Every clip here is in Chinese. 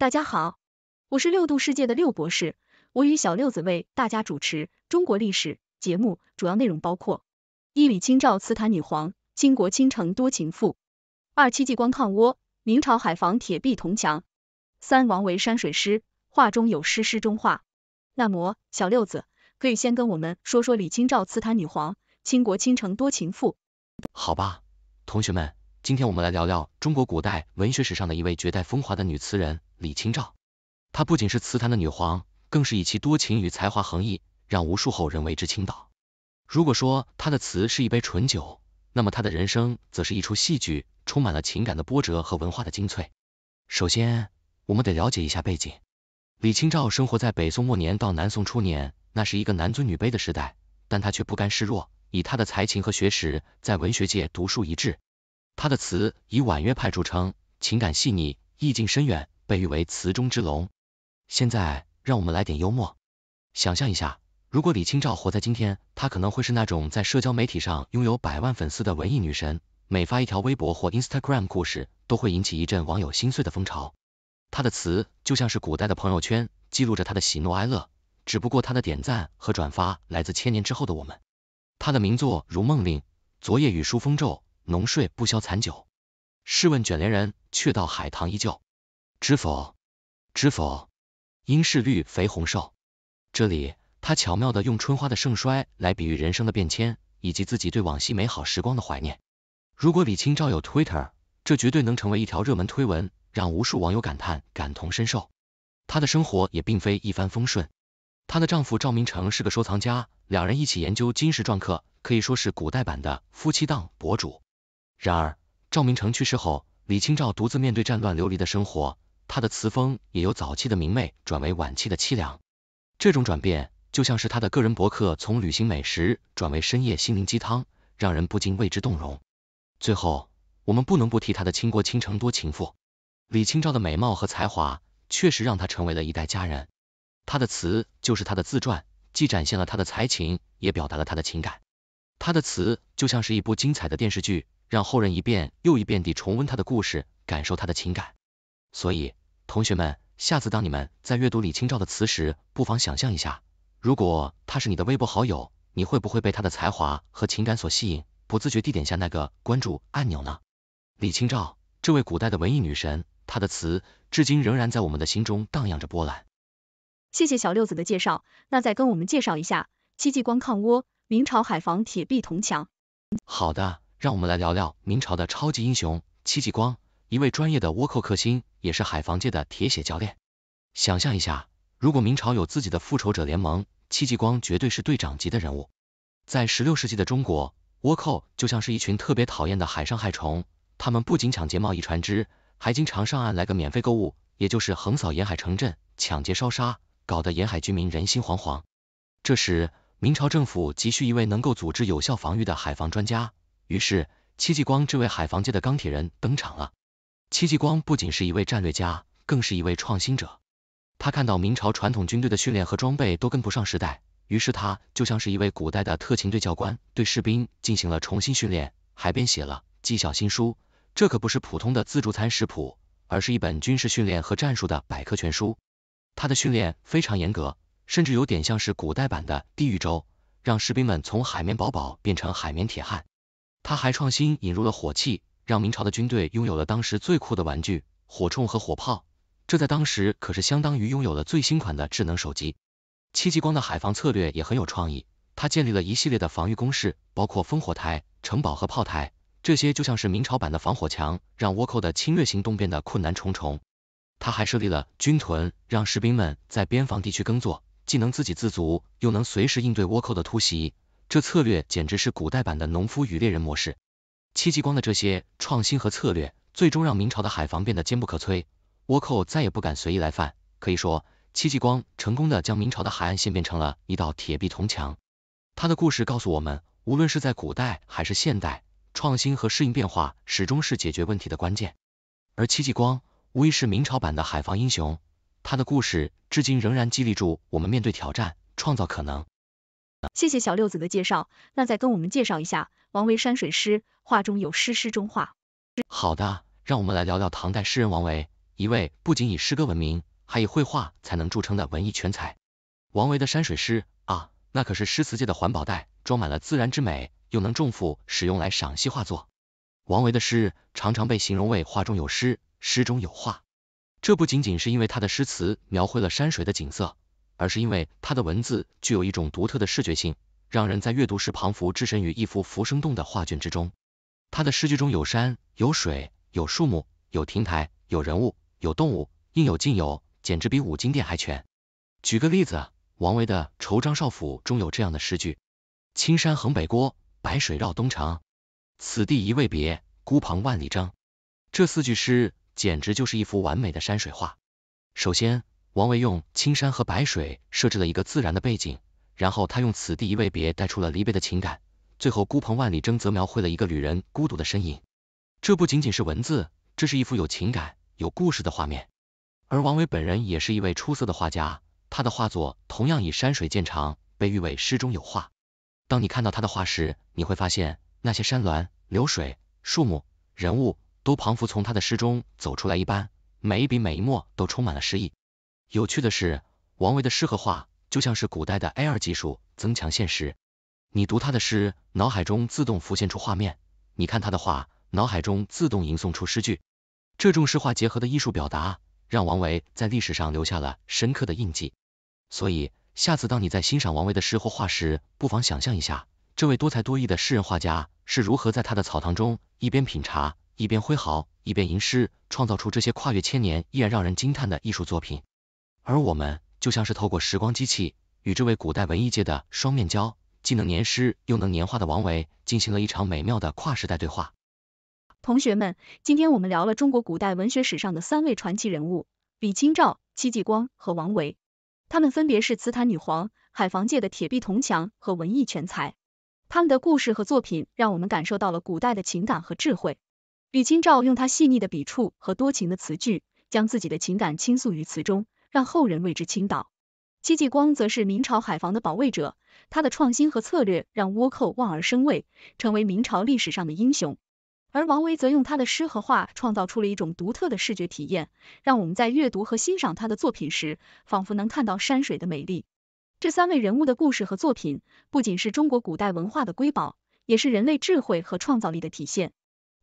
大家好，我是六度世界的六博士，我与小六子为大家主持中国历史节目，主要内容包括一李清照词坛女皇，倾国倾城多情妇；二戚继光抗倭，明朝海防铁壁铜墙；三王维山水诗，画中有诗，诗中画。那么，小六子可以先跟我们说说李清照词坛女皇，倾国倾城多情妇？好吧，同学们，今天我们来聊聊中国古代文学史上的一位绝代风华的女词人。李清照，她不仅是词坛的女皇，更是以其多情与才华横溢，让无数后人为之倾倒。如果说她的词是一杯醇酒，那么她的人生则是一出戏剧，充满了情感的波折和文化的精粹。首先，我们得了解一下背景。李清照生活在北宋末年到南宋初年，那是一个男尊女卑的时代，但她却不甘示弱，以她的才情和学识，在文学界独树一帜。她的词以婉约派著称，情感细腻，意境深远。被誉为词中之龙。现在让我们来点幽默，想象一下，如果李清照活在今天，她可能会是那种在社交媒体上拥有百万粉丝的文艺女神，每发一条微博或 Instagram 故事，都会引起一阵网友心碎的风潮。她的词就像是古代的朋友圈，记录着她的喜怒哀乐，只不过她的点赞和转发来自千年之后的我们。她的名作《如梦令》：昨夜雨疏风骤，浓睡不消残酒。试问卷帘人，却道海棠依旧。知否，知否，应是绿肥红瘦。这里，他巧妙的用春花的盛衰来比喻人生的变迁，以及自己对往昔美好时光的怀念。如果李清照有 Twitter，这绝对能成为一条热门推文，让无数网友感叹感同身受。她的生活也并非一帆风顺，她的丈夫赵明诚是个收藏家，两人一起研究金石篆刻，可以说是古代版的夫妻档博主。然而，赵明诚去世后，李清照独自面对战乱流离的生活。他的词风也由早期的明媚转为晚期的凄凉，这种转变就像是他的个人博客从旅行美食转为深夜心灵鸡汤，让人不禁为之动容。最后，我们不能不提他的倾国倾城多情妇，李清照的美貌和才华确实让她成为了一代佳人。她的词就是她的自传，既展现了她的才情，也表达了她的情感。她的词就像是一部精彩的电视剧，让后人一遍又一遍地重温她的故事，感受她的情感。所以。同学们，下次当你们在阅读李清照的词时，不妨想象一下，如果他是你的微博好友，你会不会被他的才华和情感所吸引，不自觉地点下那个关注按钮呢？李清照，这位古代的文艺女神，她的词至今仍然在我们的心中荡漾着波澜。谢谢小六子的介绍，那再跟我们介绍一下戚继光抗倭，明朝海防铁壁铜墙。好的，让我们来聊聊明朝的超级英雄戚继光。一位专业的倭寇克星，也是海防界的铁血教练。想象一下，如果明朝有自己的复仇者联盟，戚继光绝对是队长级的人物。在十六世纪的中国，倭寇就像是一群特别讨厌的海上害虫，他们不仅抢劫贸易船只，还经常上岸来个免费购物，也就是横扫沿海城镇，抢劫烧杀，搞得沿海居民人心惶惶。这时，明朝政府急需一位能够组织有效防御的海防专家，于是戚继光这位海防界的钢铁人登场了。戚继光不仅是一位战略家，更是一位创新者。他看到明朝传统军队的训练和装备都跟不上时代，于是他就像是一位古代的特勤队教官，对士兵进行了重新训练，还编写了《纪效新书》。这可不是普通的自助餐食谱，而是一本军事训练和战术的百科全书。他的训练非常严格，甚至有点像是古代版的地狱周，让士兵们从海绵宝宝变成海绵铁汉。他还创新引入了火器。让明朝的军队拥有了当时最酷的玩具火铳和火炮，这在当时可是相当于拥有了最新款的智能手机。戚继光的海防策略也很有创意，他建立了一系列的防御工事，包括烽火台、城堡和炮台，这些就像是明朝版的防火墙，让倭寇的侵略行动变得困难重重。他还设立了军屯，让士兵们在边防地区耕作，既能自给自足，又能随时应对倭寇的突袭，这策略简直是古代版的农夫与猎人模式。戚继光的这些创新和策略，最终让明朝的海防变得坚不可摧，倭寇再也不敢随意来犯。可以说，戚继光成功的将明朝的海岸线变成了一道铁壁铜墙。他的故事告诉我们，无论是在古代还是现代，创新和适应变化始终是解决问题的关键。而戚继光无疑是明朝版的海防英雄，他的故事至今仍然激励住我们面对挑战，创造可能。谢谢小六子的介绍，那再跟我们介绍一下王维山水诗，画中有诗，诗中画。好的，让我们来聊聊唐代诗人王维，一位不仅以诗歌闻名，还以绘画才能著称的文艺全才。王维的山水诗啊，那可是诗词界的环保袋，装满了自然之美，又能重复使用来赏析画作。王维的诗常常被形容为画中有诗，诗中有画，这不仅仅是因为他的诗词描绘了山水的景色。而是因为他的文字具有一种独特的视觉性，让人在阅读时彷佛置身于一幅浮生动的画卷之中。他的诗句中有山、有水、有树木、有亭台、有人物、有动物，应有尽有，简直比五金店还全。举个例子，王维的《愁张少府》中有这样的诗句：“青山横北郭，白水绕东城。此地一为别，孤蓬万里征。”这四句诗简直就是一幅完美的山水画。首先，王维用青山和白水设置了一个自然的背景，然后他用此地一为别带出了离别的情感，最后孤蓬万里征则描绘了一个旅人孤独的身影。这不仅仅是文字，这是一幅有情感、有故事的画面。而王维本人也是一位出色的画家，他的画作同样以山水见长，被誉为诗中有画。当你看到他的画时，你会发现那些山峦、流水、树木、人物都彷佛从他的诗中走出来一般，每一笔每一墨都充满了诗意。有趣的是，王维的诗和画就像是古代的 AR 技术增强现实。你读他的诗，脑海中自动浮现出画面；你看他的画，脑海中自动吟诵出诗句。这种诗画结合的艺术表达，让王维在历史上留下了深刻的印记。所以，下次当你在欣赏王维的诗或画时，不妨想象一下，这位多才多艺的诗人画家是如何在他的草堂中一边品茶，一边挥毫，一边吟诗，创造出这些跨越千年依然让人惊叹的艺术作品。而我们就像是透过时光机器，与这位古代文艺界的双面胶，既能年诗又能年画的王维，进行了一场美妙的跨时代对话。同学们，今天我们聊了中国古代文学史上的三位传奇人物：李清照、戚继光和王维。他们分别是词坛女皇、海防界的铁壁铜墙和文艺全才。他们的故事和作品，让我们感受到了古代的情感和智慧。李清照用她细腻的笔触和多情的词句，将自己的情感倾诉于词中。让后人为之倾倒。戚继光则是明朝海防的保卫者，他的创新和策略让倭寇望而生畏，成为明朝历史上的英雄。而王维则用他的诗和画创造出了一种独特的视觉体验，让我们在阅读和欣赏他的作品时，仿佛能看到山水的美丽。这三位人物的故事和作品，不仅是中国古代文化的瑰宝，也是人类智慧和创造力的体现。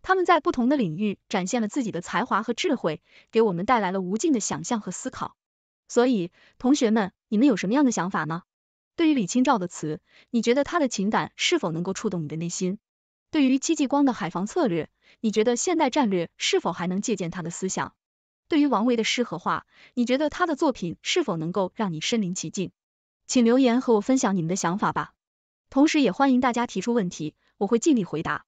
他们在不同的领域展现了自己的才华和智慧，给我们带来了无尽的想象和思考。所以，同学们，你们有什么样的想法呢？对于李清照的词，你觉得他的情感是否能够触动你的内心？对于戚继光的海防策略，你觉得现代战略是否还能借鉴他的思想？对于王维的诗和画，你觉得他的作品是否能够让你身临其境？请留言和我分享你们的想法吧。同时，也欢迎大家提出问题，我会尽力回答。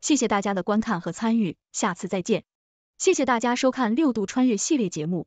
谢谢大家的观看和参与，下次再见。谢谢大家收看六度穿越系列节目。